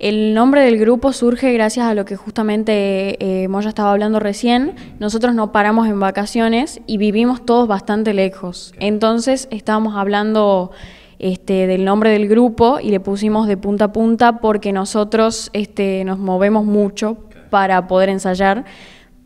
El nombre del grupo surge gracias a lo que justamente eh, Moya estaba hablando recién. Nosotros no paramos en vacaciones y vivimos todos bastante lejos. Entonces estábamos hablando este, del nombre del grupo y le pusimos de punta a punta porque nosotros este, nos movemos mucho para poder ensayar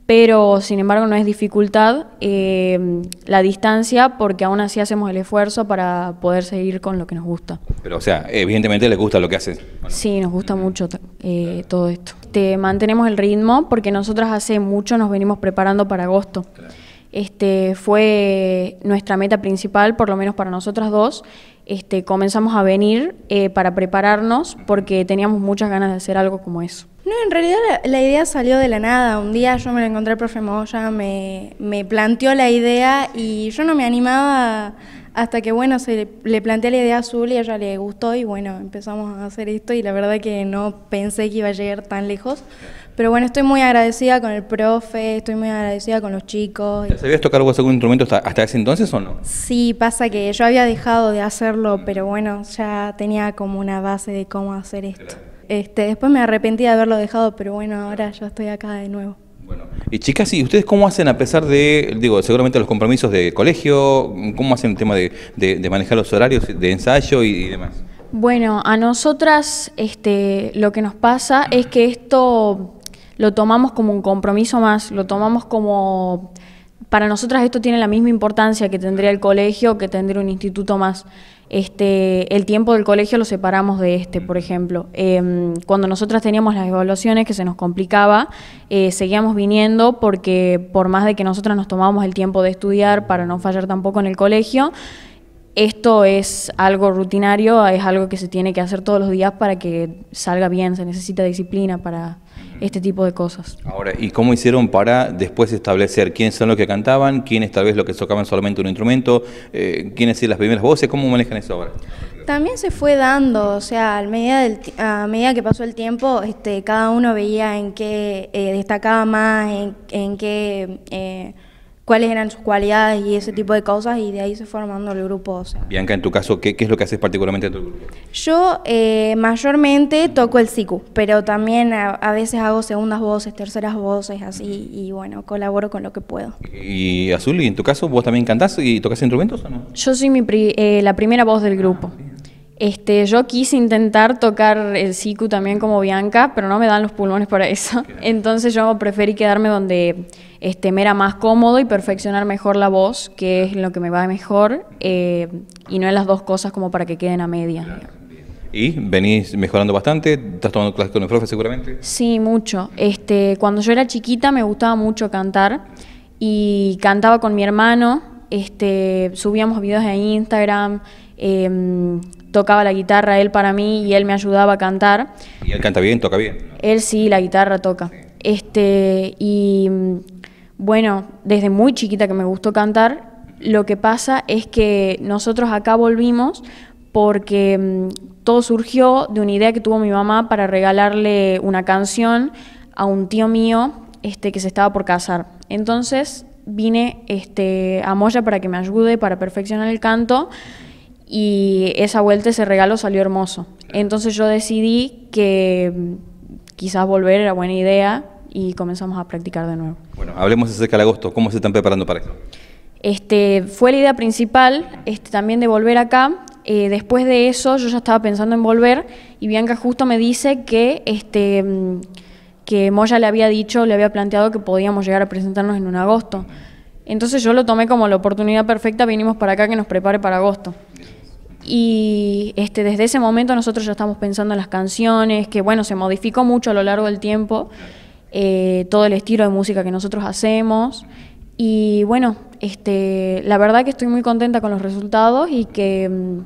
pero sin embargo no es dificultad eh, la distancia porque aún así hacemos el esfuerzo para poder seguir con lo que nos gusta. Pero o sea, evidentemente les gusta lo que haces. Sí, nos gusta mucho eh, todo esto. mantenemos el ritmo porque nosotras hace mucho nos venimos preparando para agosto. Este, fue nuestra meta principal, por lo menos para nosotras dos, este, comenzamos a venir eh, para prepararnos porque teníamos muchas ganas de hacer algo como eso. No, en realidad la, idea salió de la nada. Un día yo me la encontré el profe Moya, me, me planteó la idea y yo no me animaba hasta que, bueno, se le, le planteé la idea Azul y a ella le gustó y, bueno, empezamos a hacer esto y la verdad que no pensé que iba a llegar tan lejos. Pero bueno, estoy muy agradecida con el profe, estoy muy agradecida con los chicos. ¿Te sabías tocar algún instrumento hasta, hasta, ese entonces o no? Sí, pasa que yo había dejado de hacerlo, pero bueno, ya tenía como una base de cómo hacer esto. Este, después me arrepentí de haberlo dejado, pero bueno, ahora ya estoy acá de nuevo. Y chicas, ¿y ustedes cómo hacen a pesar de, digo, seguramente los compromisos de colegio, cómo hacen el tema de, manejar los horarios de ensayo y, demás? Bueno, a nosotras este, lo que nos pasa es que esto lo tomamos como un compromiso más, lo tomamos como... Para nosotras esto tiene la misma importancia que tendría el colegio, que tendría un instituto más. Este, el tiempo del colegio lo separamos de este, por ejemplo. Em, cuando nosotras teníamos las evaluaciones que se nos complicaba, eh, seguíamos viniendo porque por más de que nosotras nos tomábamos el tiempo de estudiar para no fallar tampoco en el colegio, esto es algo rutinario, es algo que se tiene que hacer todos los días para que salga bien, se necesita disciplina para este tipo de cosas. Ahora, ¿y cómo hicieron para después establecer quiénes son los que cantaban, quiénes tal vez los que tocaban solamente un instrumento, eh, quiénes eran las primeras voces? ¿Cómo manejan eso ahora? También se fue dando, o sea, a medida, del, que pasó el tiempo, este, cada uno veía en qué eh, destacaba más, en, qué... Eh, cuáles eran sus cualidades y ese tipo de cosas y de ahí se fue el grupo. Bianca, en tu caso, ¿qué, es lo que haces particularmente en tu grupo? Yo eh, mayormente toco el siku, pero también a, veces hago segundas voces, terceras voces, así, y bueno, colaboro con lo que puedo. Y Azul, ¿y en tu caso vos también cantás y tocas instrumentos o no? Yo soy eh, la primera voz del grupo. Ah, este, yo quise intentar tocar el siku también como Bianca, pero no me dan los pulmones para eso. Entonces yo preferí quedarme donde este, me era más cómodo y perfeccionar mejor la voz, que es lo que me va mejor, eh, y no en las dos cosas como para que queden a media. ¿Y venís mejorando bastante? ¿Estás tomando clases con el profe seguramente? Sí, mucho. Este, cuando yo era chiquita me gustaba mucho cantar y cantaba con mi hermano, este, subíamos videos a Instagram, em, tocaba la guitarra él para mí y él me ayudaba a cantar. ¿Y él canta bien, toca bien? Él sí, la guitarra toca. Este, y bueno, desde muy chiquita que me gustó cantar, lo que pasa es que nosotros acá volvimos porque mm, todo surgió de una idea que tuvo mi mamá para regalarle una canción a un tío mío este, que se estaba por casar. Entonces vine este, a Moya para que me ayude, para perfeccionar el canto y esa vuelta, ese regalo salió hermoso. Entonces yo decidí que mm, quizás volver era buena idea y comenzamos a practicar de nuevo. Bueno, hablemos acerca del agosto, ¿cómo se están preparando para esto? Este, fue la idea principal este, también de volver acá. Eh, después de eso yo ya estaba pensando en volver y Bianca justo me dice que, este, mm, que Moya le había dicho, le había planteado que podíamos llegar a presentarnos en un agosto. Entonces yo lo tomé como la oportunidad perfecta, vinimos para acá que nos prepare para agosto. Y este, desde ese momento nosotros ya estamos pensando en las canciones, que bueno, se modificó mucho a lo largo del tiempo, eh, todo el estilo de música que nosotros hacemos. Y bueno, este, la verdad que estoy muy contenta con los resultados y que mm,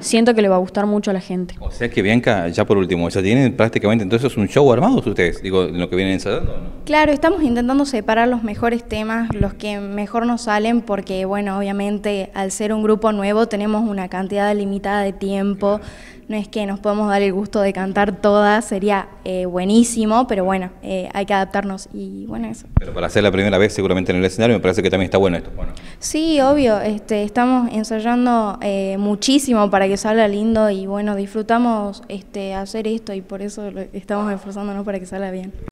siento que le va a gustar mucho a la gente. O sea que Bianca, ya por último, ya tienen prácticamente entonces un show armado ustedes, digo, lo que vienen ensayando. Claro, estamos intentando separar los mejores temas, los que mejor nos salen, porque bueno, obviamente al ser un grupo nuevo tenemos una cantidad limitada de tiempo no es que nos podemos dar el gusto de cantar todas, sería eh, buenísimo, pero bueno, eh, hay que adaptarnos y bueno, eso. Pero para hacer la primera vez seguramente en el escenario me parece que también está bueno esto. Bueno. Sí, obvio, este, estamos ensayando eh, muchísimo para que salga lindo y bueno, disfrutamos este, hacer esto y por eso estamos esforzándonos para que salga bien.